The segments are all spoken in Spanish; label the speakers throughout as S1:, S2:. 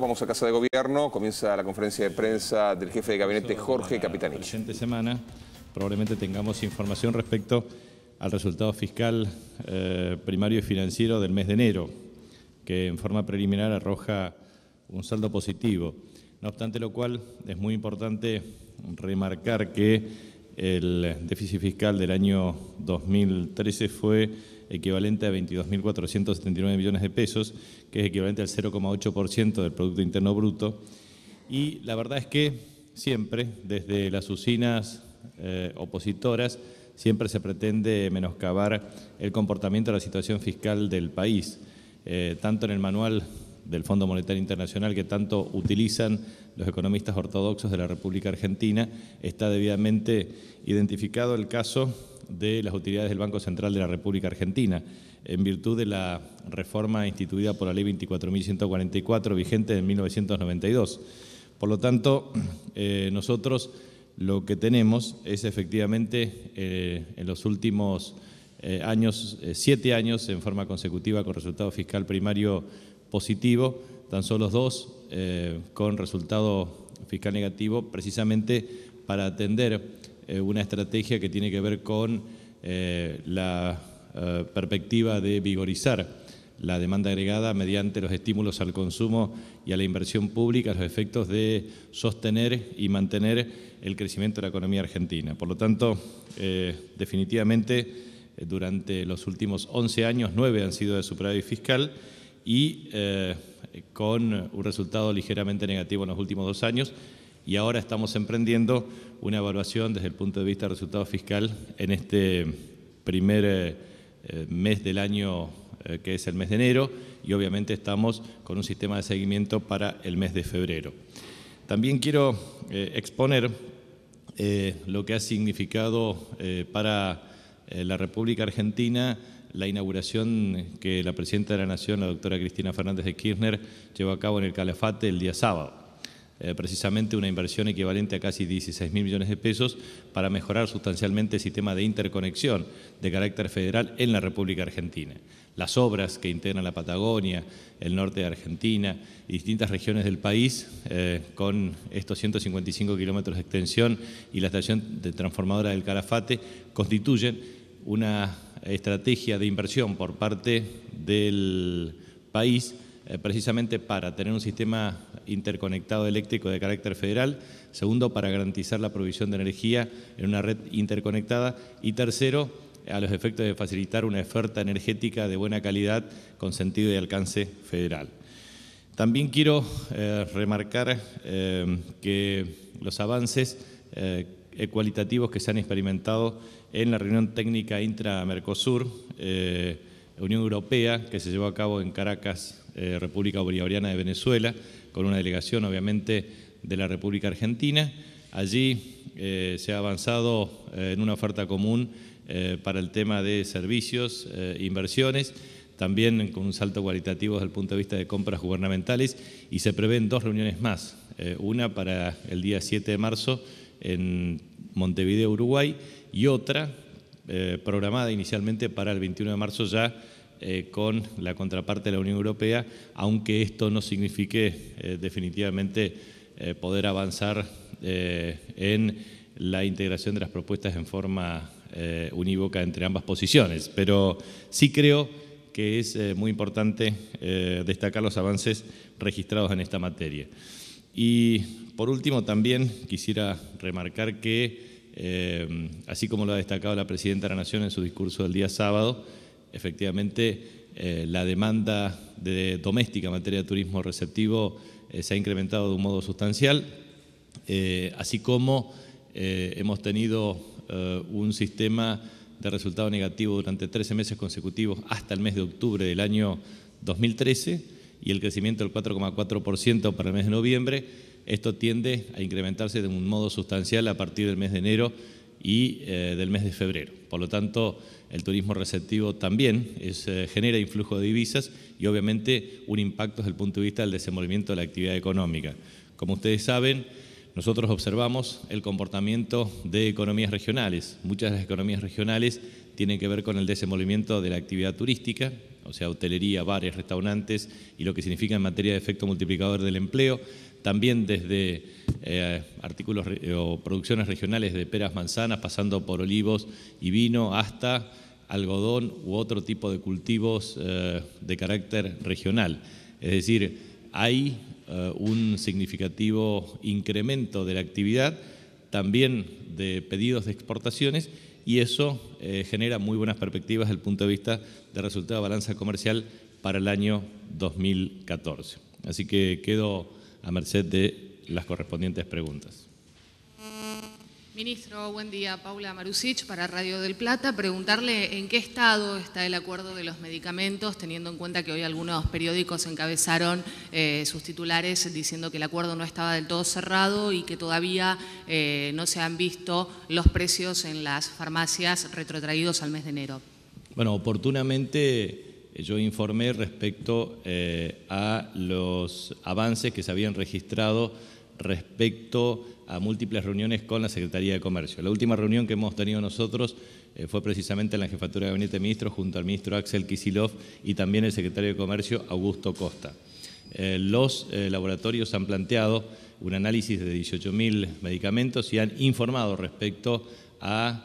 S1: Vamos a Casa de Gobierno, comienza la conferencia de prensa del jefe de gabinete Jorge Capitanich. La siguiente semana probablemente tengamos información respecto al resultado fiscal eh, primario y financiero del mes de enero, que en forma preliminar arroja un saldo positivo. No obstante lo cual, es muy importante remarcar que el déficit fiscal del año 2013 fue equivalente a 22.479 millones de pesos, que es equivalente al 0,8% del Producto Interno Bruto. Y la verdad es que siempre, desde las usinas eh, opositoras, siempre se pretende menoscabar el comportamiento de la situación fiscal del país, eh, tanto en el manual del Fondo Monetario Internacional que tanto utilizan los economistas ortodoxos de la República Argentina, está debidamente identificado el caso de las utilidades del Banco Central de la República Argentina, en virtud de la reforma instituida por la Ley 24.144, vigente en 1992. Por lo tanto, eh, nosotros lo que tenemos es efectivamente eh, en los últimos eh, años, siete años en forma consecutiva con resultado fiscal primario positivo, tan solo dos con resultado fiscal negativo, precisamente para atender eh, una estrategia que tiene que ver con eh, la eh, perspectiva de vigorizar la demanda agregada mediante los estímulos al consumo y a la inversión pública, los efectos de sostener y mantener el crecimiento de la economía argentina. Por lo tanto, definitivamente, durante los últimos 11 años, 9 han sido de superávit fiscal y con un resultado ligeramente negativo en los últimos dos años, y ahora estamos emprendiendo una evaluación desde el punto de vista de resultado fiscal en este primer eh, eh, mes del año eh, que es el mes de enero y obviamente estamos con un sistema de seguimiento para el mes de febrero. También quiero exponer lo que ha significado para la República Argentina la inauguración que la Presidenta de la Nación, la doctora Cristina Fernández de Kirchner, llevó a cabo en el Calafate el día sábado. Eh, precisamente una inversión equivalente a casi 16 mil millones de pesos para mejorar sustancialmente el sistema de interconexión de carácter federal en la República Argentina. Las obras que integran la Patagonia, el norte de Argentina y distintas regiones del país, eh, con estos 155 kilómetros de extensión y la estación de transformadora del Carafate, constituyen una estrategia de inversión por parte del país eh, precisamente para tener un sistema interconectado eléctrico de carácter federal, segundo, para garantizar la provisión de energía en una red interconectada y tercero, a los efectos de facilitar una oferta energética de buena calidad con sentido y alcance federal. También quiero eh, remarcar eh, que los avances cualitativos que se han experimentado en la reunión técnica intra-Mercosur, Unión Europea, que se llevó a cabo en Caracas eh, República Bolivariana de Venezuela, con una delegación obviamente de la República Argentina. Allí eh, se ha avanzado eh, en una oferta común para el tema de servicios, inversiones, también con un salto cualitativo desde el punto de vista de compras gubernamentales y se prevén dos reuniones más, una para el día 7 de marzo en Montevideo, Uruguay, y otra programada inicialmente para el 21 de marzo ya eh, con la contraparte de la Unión Europea, aunque esto no signifique eh, definitivamente eh, poder avanzar en la integración de las propuestas en forma unívoca entre ambas posiciones. Pero sí creo que es muy importante destacar los avances registrados en esta materia. Y por último también quisiera remarcar que, así como lo ha destacado la Presidenta de la Nación en su discurso del día sábado, Efectivamente, eh, la demanda de doméstica en materia de turismo receptivo eh, se ha incrementado de un modo sustancial, eh, así como hemos tenido un sistema de resultado negativo durante 13 meses consecutivos hasta el mes de octubre del año 2013 y el crecimiento del 4,4% para el mes de noviembre. Esto tiende a incrementarse de un modo sustancial a partir del mes de enero y eh, del mes de febrero. Por lo tanto, el turismo receptivo también eh, genera influjo de divisas y obviamente un impacto desde el punto de vista del desenvolvimiento de la actividad económica. Como ustedes saben, nosotros observamos el comportamiento de economías regionales. Muchas de las economías regionales tienen que ver con el desenvolvimiento de la actividad turística, o sea, hotelería, bares, restaurantes y lo que significa en materia de efecto multiplicador del empleo. También desde eh, artículos o producciones regionales de peras, manzanas, pasando por olivos y vino hasta algodón u otro tipo de cultivos eh, de carácter regional. Es decir, hay eh, un significativo incremento de la actividad, también de pedidos de exportaciones y eso eh, genera muy buenas perspectivas desde el punto de vista de resultado de balanza comercial para el año 2014. Así que quedo a merced de las correspondientes preguntas. Ministro, buen día. Paula Marusich para Radio del Plata. Preguntarle en qué estado está el acuerdo de los medicamentos, teniendo en cuenta que hoy algunos periódicos encabezaron eh, sus titulares diciendo que el acuerdo no estaba del todo cerrado y que todavía eh, no se han visto los precios en las farmacias retrotraídos al mes de enero. Bueno, oportunamente eh, yo informé respecto a los avances que se habían registrado respecto a múltiples reuniones con la Secretaría de Comercio. La última reunión que hemos tenido nosotros eh, fue precisamente en la Jefatura de Gabinete de Ministros junto al ministro Axel Kisilov y también el secretario de Comercio Augusto Costa. Eh, los eh, laboratorios han planteado un análisis de 18.000 medicamentos y han informado respecto a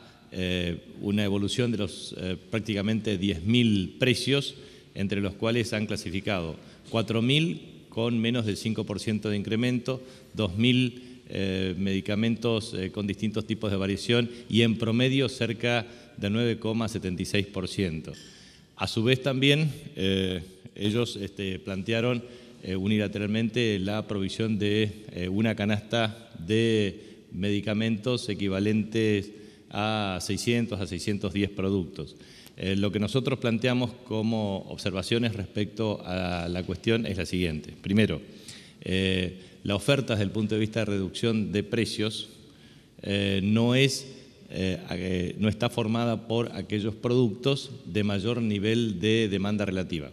S1: una evolución de los prácticamente 10.000 precios, entre los cuales han clasificado 4.000 con menos del 5% de incremento, 2.000 eh, medicamentos eh, con distintos tipos de variación y en promedio cerca de 9,76%. A su vez también eh, ellos este, plantearon unilateralmente la provisión de una canasta de medicamentos equivalentes a 600 a 610 productos. lo que nosotros planteamos como observaciones respecto a la cuestión es la siguiente. Primero, eh, la oferta desde el punto de vista de reducción de precios eh, no, eh, no está formada por aquellos productos de mayor nivel de demanda relativa.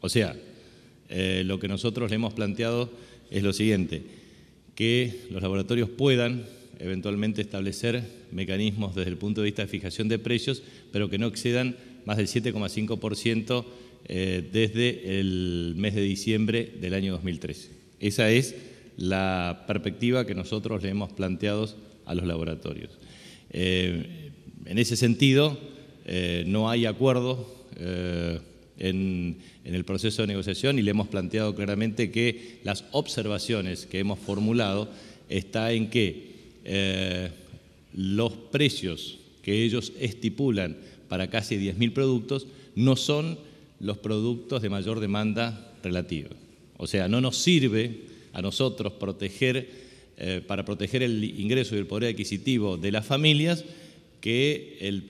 S1: O sea, lo que nosotros le hemos planteado es lo siguiente, que los laboratorios puedan eventualmente establecer mecanismos desde el punto de vista de fijación de precios, pero que no excedan más del 7,5% desde el mes de diciembre del año 2013. Esa es la perspectiva que nosotros le hemos planteado a los laboratorios. Eh, en ese sentido, eh, no hay acuerdo eh, en, en, el proceso de negociación y le hemos planteado claramente que las observaciones que hemos formulado está en que los precios que ellos estipulan para casi 10.000 productos no son los productos de mayor demanda relativa. O sea, no nos sirve a nosotros proteger, eh, para proteger el ingreso y el poder adquisitivo de las familias, que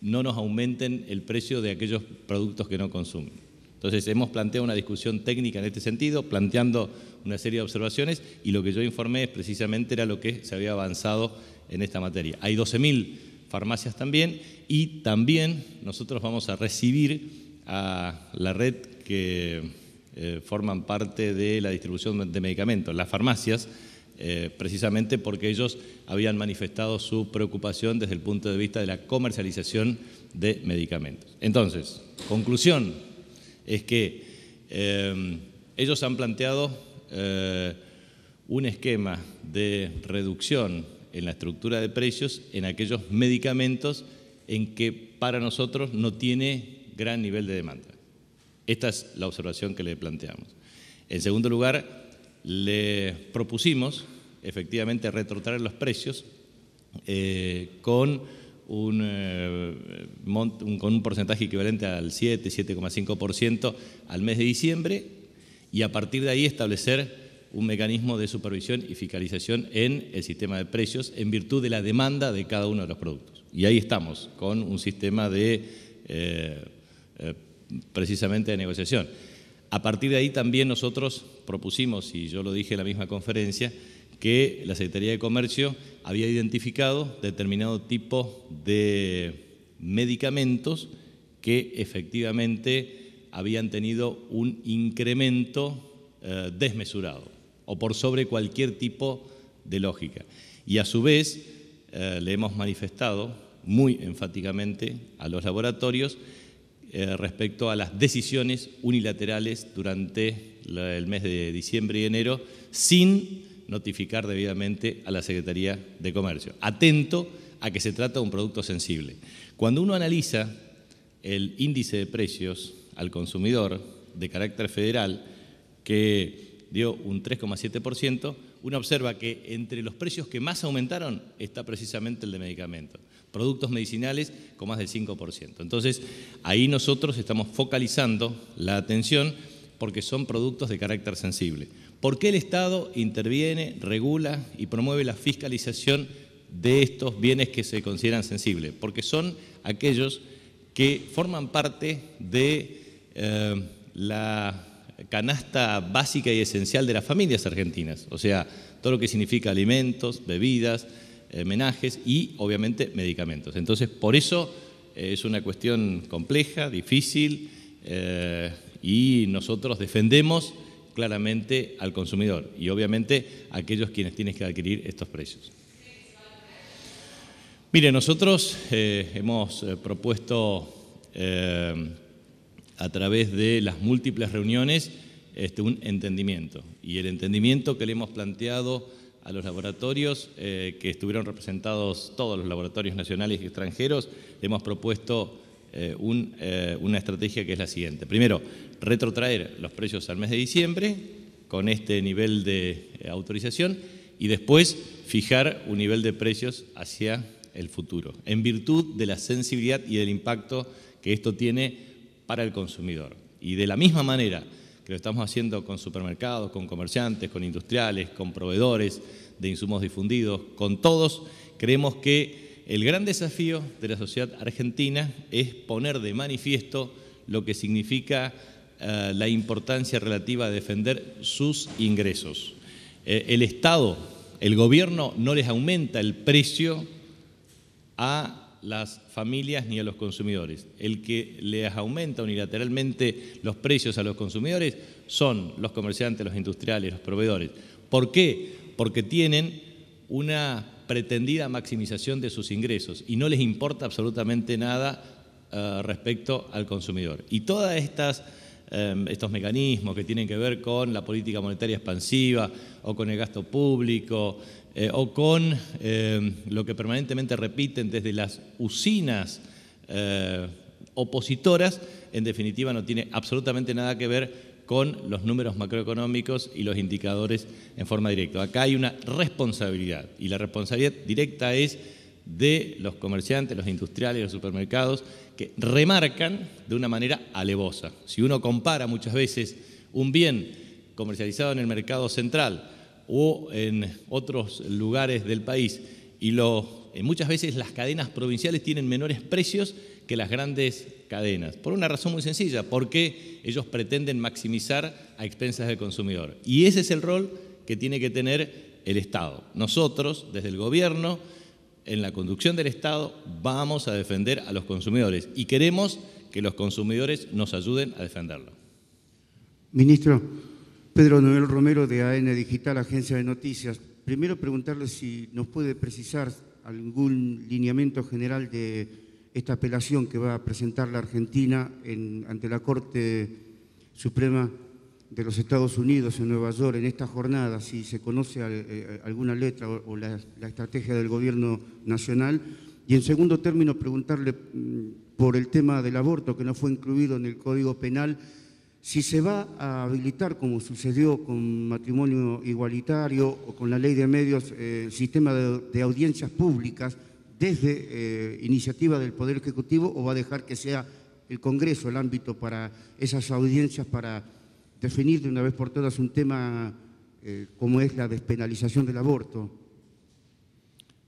S1: no nos aumenten el precio de aquellos productos que no consumen. Entonces, hemos planteado una discusión técnica en este sentido, planteando una serie de observaciones, y lo que yo informé es precisamente era lo que se había avanzado en esta materia. Hay 12.000 farmacias también, y también nosotros vamos a recibir a la red que eh, forman parte de la distribución de medicamentos, las farmacias, eh, precisamente porque ellos habían manifestado su preocupación desde el punto de vista de la comercialización de medicamentos. Entonces, conclusión es que eh, ellos han planteado un esquema de reducción en la estructura de precios en aquellos medicamentos en que para nosotros no tiene gran nivel de demanda. Esta es la observación que le planteamos. En segundo lugar, le propusimos efectivamente retrotraer los precios eh, con, eh, un, con un porcentaje equivalente al 7, 7,5% al mes de diciembre y a partir de ahí establecer un mecanismo de supervisión y fiscalización en el sistema de precios en virtud de la demanda de cada uno de los productos. Y ahí estamos, con un sistema de eh, eh precisamente de negociación. A partir de ahí también nosotros propusimos, y yo lo dije en la misma conferencia, que la Secretaría de Comercio había identificado determinado tipo de medicamentos que efectivamente habían tenido un incremento eh, desmesurado o por sobre cualquier tipo de lógica. Y a su vez eh, le hemos manifestado muy enfáticamente a los laboratorios eh, respecto a las decisiones unilaterales durante el mes de diciembre y enero sin notificar debidamente a la Secretaría de Comercio. Atento a que se trata de un producto sensible. Cuando uno analiza el índice de precios al consumidor de carácter federal, que dio un 3,7%, uno observa que entre los precios que más aumentaron está precisamente el de medicamentos, productos medicinales con más del 5%. Entonces, ahí nosotros estamos focalizando la atención porque son productos de carácter sensible. ¿Por qué el Estado interviene, regula y promueve la fiscalización de estos bienes que se consideran sensibles? Porque son aquellos que forman parte de eh, la canasta básica y esencial de las familias argentinas, o sea, todo lo que significa alimentos, bebidas, homenajes eh, y obviamente medicamentos. Entonces, por eso eh, es una cuestión compleja, difícil eh, y nosotros defendemos claramente al consumidor y obviamente a aquellos quienes tienen que adquirir estos precios. Mire, nosotros hemos propuesto a través de las múltiples reuniones este, un entendimiento. Y el entendimiento que le hemos planteado a los laboratorios, eh, que estuvieron representados todos los laboratorios nacionales y extranjeros, le hemos propuesto eh, eh, una estrategia que es la siguiente. Primero, retrotraer los precios al mes de diciembre con este nivel de autorización y después fijar un nivel de precios hacia el futuro, en virtud de la sensibilidad y del impacto que esto tiene para el consumidor. Y de la misma manera que lo estamos haciendo con supermercados, con comerciantes, con industriales, con proveedores de insumos difundidos, con todos, creemos que el gran desafío de la sociedad argentina es poner de manifiesto lo que significa eh, la importancia relativa de defender sus ingresos. Eh, el Estado, el gobierno no les aumenta el precio a las familias ni a los consumidores. El que les aumenta unilateralmente los precios a los consumidores son los comerciantes, los industriales, los proveedores. ¿Por qué? Porque tienen una pretendida maximización de sus ingresos y no les importa absolutamente nada eh, respecto al consumidor. Y todas estas Em, estos mecanismos que tienen que ver con la política monetaria expansiva o con el gasto público eh, o con em, lo que permanentemente repiten desde las usinas eh, opositoras, en definitiva no tiene absolutamente nada que ver con los números macroeconómicos y los indicadores en forma directa. Acá hay una responsabilidad y la responsabilidad directa es de los comerciantes, los industriales, los supermercados, que remarcan de una manera alevosa. Si uno compara muchas veces un bien comercializado en el mercado central o en otros lugares del país y lo, eh, muchas veces las cadenas provinciales tienen menores precios que las grandes cadenas, por una razón muy sencilla, porque ellos pretenden maximizar a expensas del consumidor. Y ese es el rol que tiene que tener el Estado. Nosotros, desde el gobierno, en la conducción del Estado vamos a defender a los consumidores y queremos que los consumidores nos ayuden a defenderlo.
S2: Ministro, Pedro Noel Romero de AN Digital, Agencia de Noticias. Primero preguntarle si nos puede precisar algún lineamiento general de esta apelación que va a presentar la Argentina ante la Corte Suprema de los Estados Unidos en Nueva York en esta jornada, si se conoce eh, eh, alguna letra o, la, estrategia del gobierno nacional. Y en segundo término, preguntarle mm, por el tema del aborto que no fue incluido en el Código Penal, si se va a habilitar, como sucedió con matrimonio igualitario o con la ley de medios, el eh, sistema de, audiencias públicas desde iniciativa del Poder Ejecutivo o va a dejar que sea el Congreso el ámbito para esas audiencias para definir de una vez por todas un tema eh, como es la despenalización del aborto.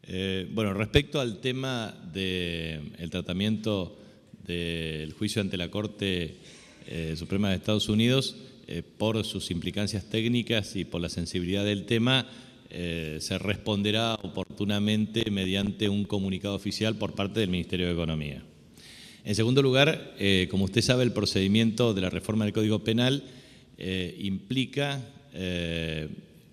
S1: Eh, bueno, respecto al tema del tratamiento del juicio ante la Corte eh, Suprema de Estados Unidos, por sus implicancias técnicas y por la sensibilidad del tema, se responderá oportunamente mediante un comunicado oficial por parte del Ministerio de Economía. En segundo lugar, como usted sabe, el procedimiento de la reforma del Código Penal eh, implica eh,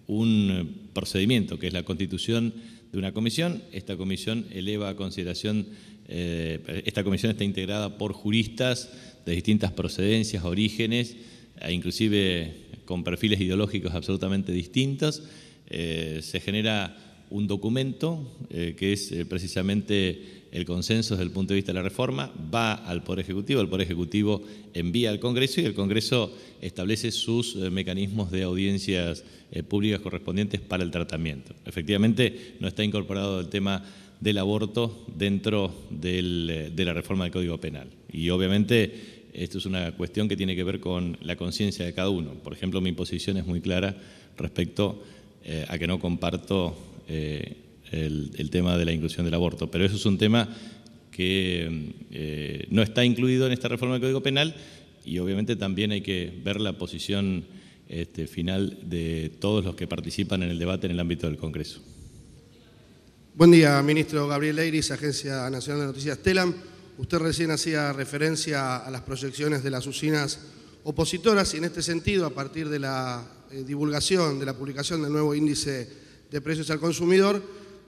S1: un procedimiento, que es la constitución de una comisión. Esta comisión eleva a consideración, eh, esta comisión está integrada por juristas de distintas procedencias, orígenes, e inclusive con perfiles ideológicos absolutamente distintos. se genera un documento que es precisamente el consenso desde el punto de vista de la reforma, va al Poder Ejecutivo, el Poder Ejecutivo envía al Congreso y el Congreso establece sus eh, mecanismos de audiencias eh, públicas correspondientes para el tratamiento. Efectivamente, no está incorporado el tema del aborto dentro eh, de la reforma del Código Penal. Y obviamente esto es una cuestión que tiene que ver con la conciencia de cada uno. Por ejemplo, mi posición es muy clara respecto a que no comparto el, tema de la inclusión del aborto. Pero eso es un tema que eh, no está incluido en esta reforma del Código Penal y obviamente también hay que ver la posición este, final de todos los que participan en el debate en el ámbito del Congreso.
S3: Buen día, ministro Gabriel Leiris, Agencia Nacional de Noticias Telam. Usted recién hacía referencia a las proyecciones de las usinas opositoras y en este sentido, a partir de la eh, divulgación, de la publicación del nuevo índice de precios al consumidor,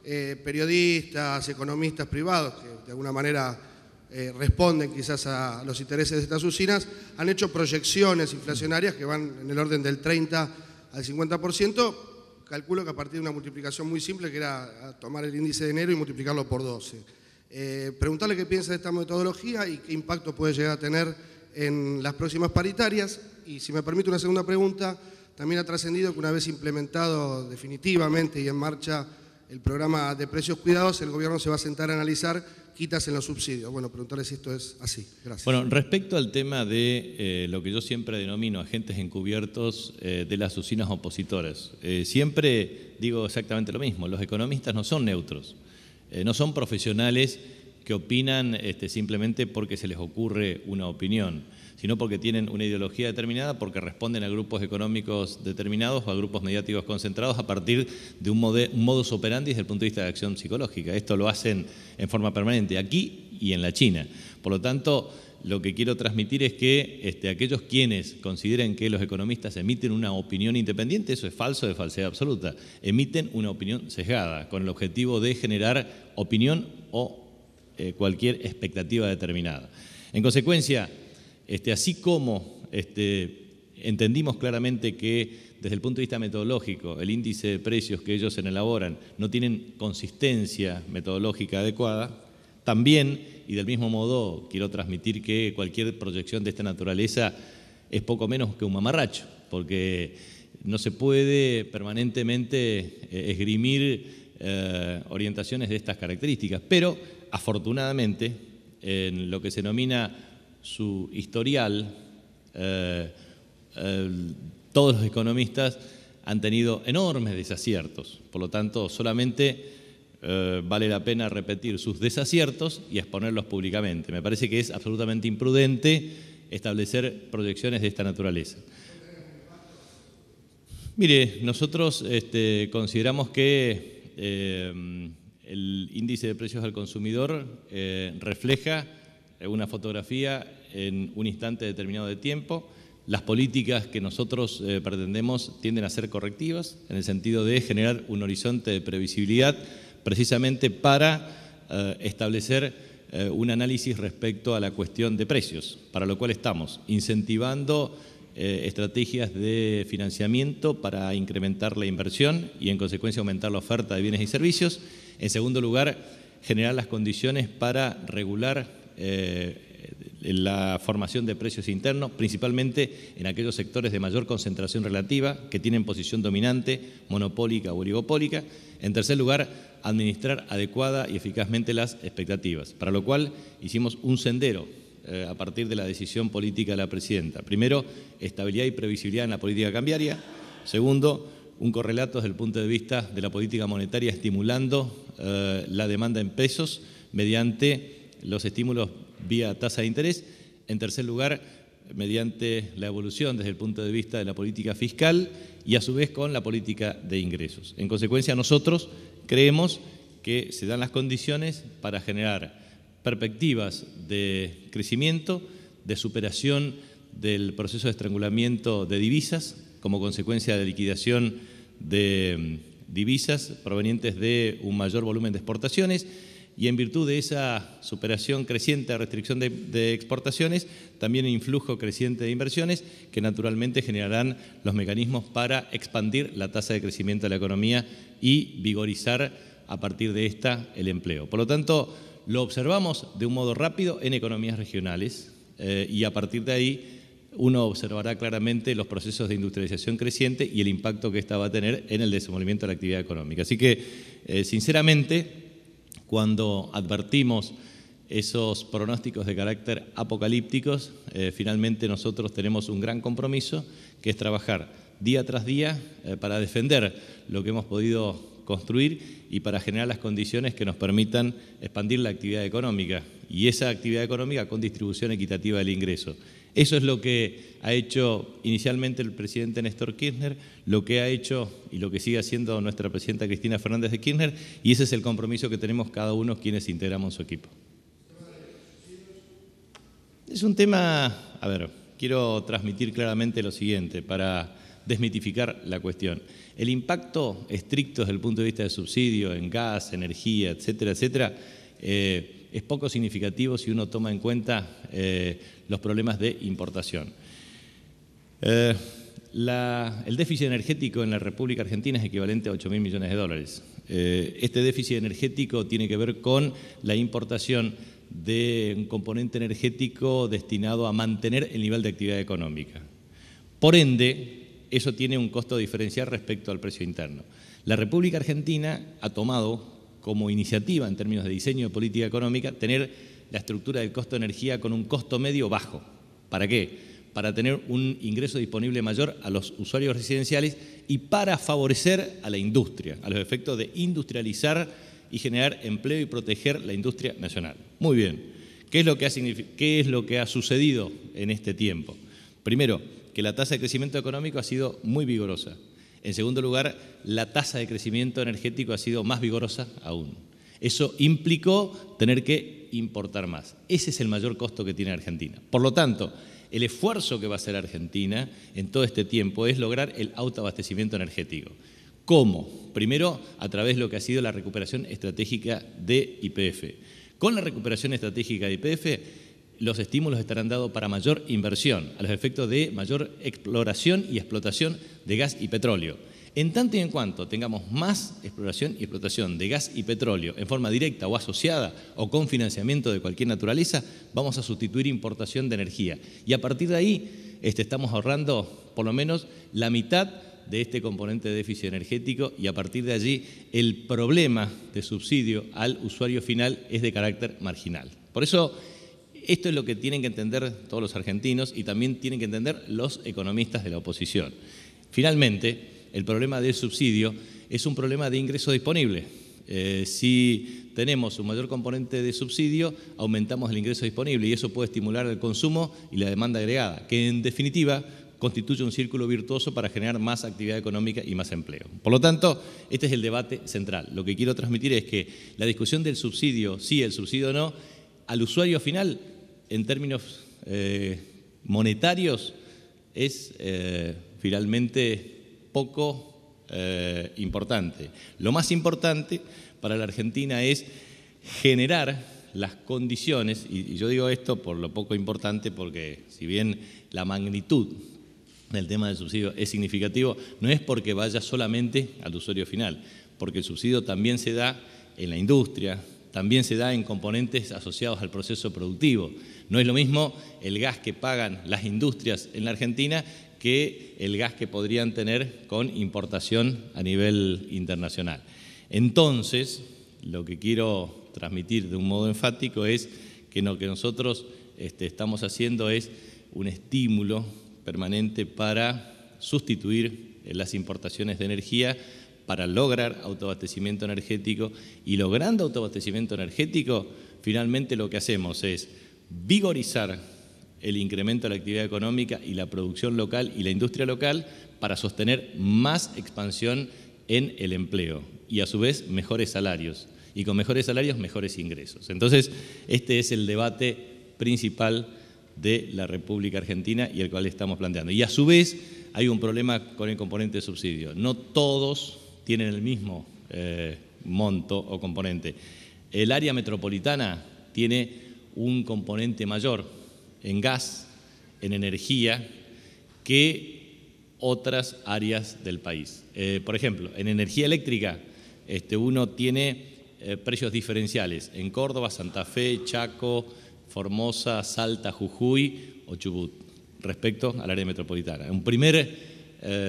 S3: eh, periodistas, economistas privados, que de alguna manera eh, responden quizás a los intereses de estas usinas, han hecho proyecciones inflacionarias que van en el orden del 30 al 50%. Calculo que a partir de una multiplicación muy simple, que era tomar el índice de enero y multiplicarlo por 12. Eh, preguntarle qué piensa de esta metodología y qué impacto puede llegar a tener en las próximas paritarias. Y si me permite una segunda pregunta, también ha trascendido que una vez implementado definitivamente y en marcha el programa de precios cuidados, el gobierno se va a sentar a analizar quitas en los subsidios. Bueno, preguntarle si esto es así. Gracias. Bueno,
S1: respecto al tema de eh, lo que yo siempre denomino agentes encubiertos eh, de las usinas opositoras, eh, siempre digo exactamente lo mismo, los economistas no son neutros, no son profesionales que opinan este, simplemente porque se les ocurre una opinión sino porque tienen una ideología determinada, porque responden a grupos económicos determinados o a grupos mediáticos concentrados a partir de un, modus operandi desde el punto de vista de acción psicológica. Esto lo hacen en forma permanente aquí y en la China. Por lo tanto, lo que quiero transmitir es que este, aquellos quienes consideren que los economistas emiten una opinión independiente, eso es falso de falsedad absoluta, emiten una opinión sesgada con el objetivo de generar opinión o eh, cualquier expectativa determinada. En consecuencia, este, así como este, entendimos claramente que desde el punto de vista metodológico, el índice de precios que ellos elaboran no tienen consistencia metodológica adecuada, también, y del mismo modo, quiero transmitir que cualquier proyección de esta naturaleza es poco menos que un mamarracho, porque no se puede permanentemente eh, esgrimir eh, orientaciones de estas características, pero afortunadamente en lo que se denomina su historial, eh, eh, todos los economistas han tenido enormes desaciertos. Por lo tanto, solamente eh, vale la pena repetir sus desaciertos y exponerlos públicamente. Me parece que es absolutamente imprudente establecer proyecciones de esta naturaleza. Mire, nosotros este, consideramos que el índice de precios al consumidor refleja una fotografía en un instante determinado de tiempo. Las políticas que nosotros eh, pretendemos tienden a ser correctivas, en el sentido de generar un horizonte de previsibilidad precisamente para eh, establecer eh, un análisis respecto a la cuestión de precios, para lo cual estamos incentivando estrategias de financiamiento para incrementar la inversión y en consecuencia aumentar la oferta de bienes y servicios. En segundo lugar, generar las condiciones para regular eh, la formación de precios internos, principalmente en aquellos sectores de mayor concentración relativa que tienen posición dominante, monopólica o oligopólica. En tercer lugar, administrar adecuada y eficazmente las expectativas, para lo cual hicimos un sendero eh, a partir de la decisión política de la presidenta. Primero, estabilidad y previsibilidad en la política cambiaria. Segundo, un correlato desde el punto de vista de la política monetaria estimulando eh, la demanda en pesos mediante los estímulos vía tasa de interés. En tercer lugar, mediante la evolución desde el punto de vista de la política fiscal y a su vez con la política de ingresos. En consecuencia, nosotros creemos que se dan las condiciones para generar perspectivas de crecimiento, de superación del proceso de estrangulamiento de divisas como consecuencia de liquidación de mm, divisas provenientes de un mayor volumen de exportaciones y en virtud de esa superación creciente de restricción de, exportaciones, también un influjo creciente de inversiones que naturalmente generarán los mecanismos para expandir la tasa de crecimiento de la economía y vigorizar a partir de esta el empleo. Por lo tanto, lo observamos de un modo rápido en economías regionales eh, y a partir de ahí uno observará claramente los procesos de industrialización creciente y el impacto que esta va a tener en el desenvolvimiento de la actividad económica. Así que, eh, sinceramente, cuando advertimos esos pronósticos de carácter apocalípticos, eh, finalmente nosotros tenemos un gran compromiso que es trabajar día tras día eh, para defender lo que hemos podido construir y para generar las condiciones que nos permitan expandir la actividad económica y esa actividad económica con distribución equitativa del ingreso. Eso es lo que ha hecho inicialmente el presidente Néstor Kirchner, lo que ha hecho y lo que sigue haciendo nuestra presidenta Cristina Fernández de Kirchner, y ese es el compromiso que tenemos cada uno quienes integramos su equipo. Es un tema, a ver, quiero transmitir claramente lo siguiente para desmitificar la cuestión. El impacto estricto desde el punto de vista de subsidio en gas, energía, etcétera, etcétera, eh, es poco significativo si uno toma en cuenta eh, los problemas de importación. Eh, el déficit energético en la República Argentina es equivalente a 8 mil millones de dólares. Eh, este déficit energético tiene que ver con la importación de un componente energético destinado a mantener el nivel de actividad económica. Por ende, eso tiene un costo diferencial respecto al precio interno. La República Argentina ha tomado como iniciativa en términos de diseño de política económica tener la estructura del costo de energía con un costo medio bajo. ¿Para qué? Para tener un ingreso disponible mayor a los usuarios residenciales y para favorecer a la industria, a los efectos de industrializar y generar empleo y proteger la industria nacional. Muy bien. ¿Qué es lo que ha, qué es lo que ha sucedido en este tiempo? Primero, que la tasa de crecimiento económico ha sido muy vigorosa. En segundo lugar, la tasa de crecimiento energético ha sido más vigorosa aún. Eso implicó tener que importar más. Ese es el mayor costo que tiene Argentina. Por lo tanto, el esfuerzo que va a hacer Argentina en todo este tiempo es lograr el autoabastecimiento energético. ¿Cómo? Primero, a través de lo que ha sido la recuperación estratégica de IPF. Con la recuperación estratégica de IPF, los estímulos estarán dados para mayor inversión, a los efectos de mayor exploración y explotación de gas y petróleo. En tanto y en cuanto tengamos más exploración y explotación de gas y petróleo en forma directa o asociada o con financiamiento de cualquier naturaleza, vamos a sustituir importación de energía. Y a partir de ahí este, estamos ahorrando por lo menos la mitad de este componente de déficit energético y a partir de allí el problema de subsidio al usuario final es de carácter marginal. Por eso esto es lo que tienen que entender todos los argentinos y también tienen que entender los economistas de la oposición. Finalmente, el problema del subsidio es un problema de ingreso disponible. Eh, si tenemos un mayor componente de subsidio, aumentamos el ingreso disponible y eso puede estimular el consumo y la demanda agregada, que en definitiva constituye un círculo virtuoso para generar más actividad económica y más empleo. Por lo tanto, este es el debate central. Lo que quiero transmitir es que la discusión del subsidio, sí, el subsidio no, al usuario final, en términos eh, monetarios, es eh, finalmente poco eh, importante. Lo más importante para la Argentina es generar las condiciones, y, yo digo esto por lo poco importante porque si bien la magnitud del tema del subsidio es significativo, no es porque vaya solamente al usuario final, porque el subsidio también se da en la industria, también se da en componentes asociados al proceso productivo. No es lo mismo el gas que pagan las industrias en la Argentina que el gas que podrían tener con importación a nivel internacional. Entonces, lo que quiero transmitir de un modo enfático es que lo que nosotros este, estamos haciendo es un estímulo permanente para sustituir eh, las importaciones de energía para lograr autoabastecimiento energético y logrando autoabastecimiento energético, finalmente lo que hacemos es vigorizar el incremento de la actividad económica y la producción local y la industria local para sostener más expansión en el empleo y a su vez mejores salarios y con mejores salarios mejores ingresos. Entonces, este es el debate principal de la República Argentina y el cual estamos planteando. Y a su vez hay un problema con el componente de subsidio. No todos tienen el mismo eh, monto o componente. El área metropolitana tiene un componente mayor en gas, en energía, que otras áreas del país. Eh, por ejemplo, en energía eléctrica este, uno tiene eh, precios diferenciales en Córdoba, Santa Fe, Chaco, Formosa, Salta, Jujuy o Chubut, respecto al área metropolitana. Un primer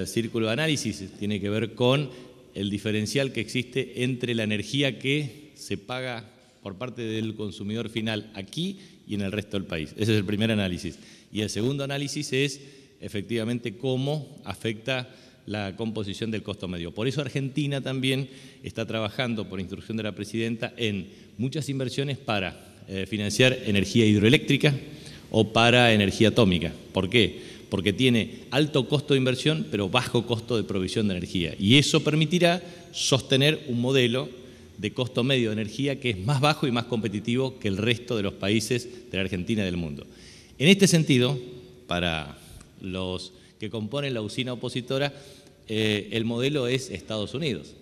S1: círculo de análisis tiene que ver con el diferencial que existe entre la energía que se paga por parte del consumidor final aquí y en el resto del país. Ese es el primer análisis. Y el segundo análisis es efectivamente cómo afecta la composición del costo medio. Por eso Argentina también está trabajando, por instrucción de la Presidenta, en muchas inversiones para eh, financiar energía hidroeléctrica o para energía atómica. ¿Por qué? porque tiene alto costo de inversión pero bajo costo de provisión de energía. Y eso permitirá sostener un modelo de costo medio de energía que es más bajo y más competitivo que el resto de los países de la Argentina y del mundo. En este sentido, para los que componen la usina opositora, eh, el modelo es Estados Unidos.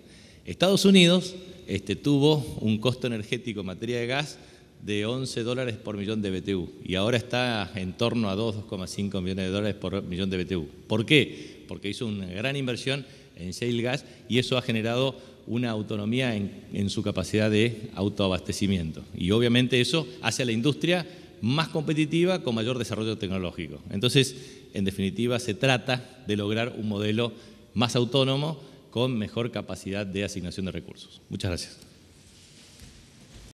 S1: Estados Unidos este, tuvo un costo energético en materia de gas de 11 dólares por millón de BTU y ahora está en torno a 2,5 millones de dólares por millón de BTU. ¿Por qué? Porque hizo una gran inversión en shale gas y eso ha generado una autonomía en, en su capacidad de autoabastecimiento. Y obviamente eso hace a la industria más competitiva con mayor desarrollo tecnológico. Entonces, en definitiva, se trata de lograr un modelo más autónomo con mejor capacidad de asignación de recursos. Muchas gracias.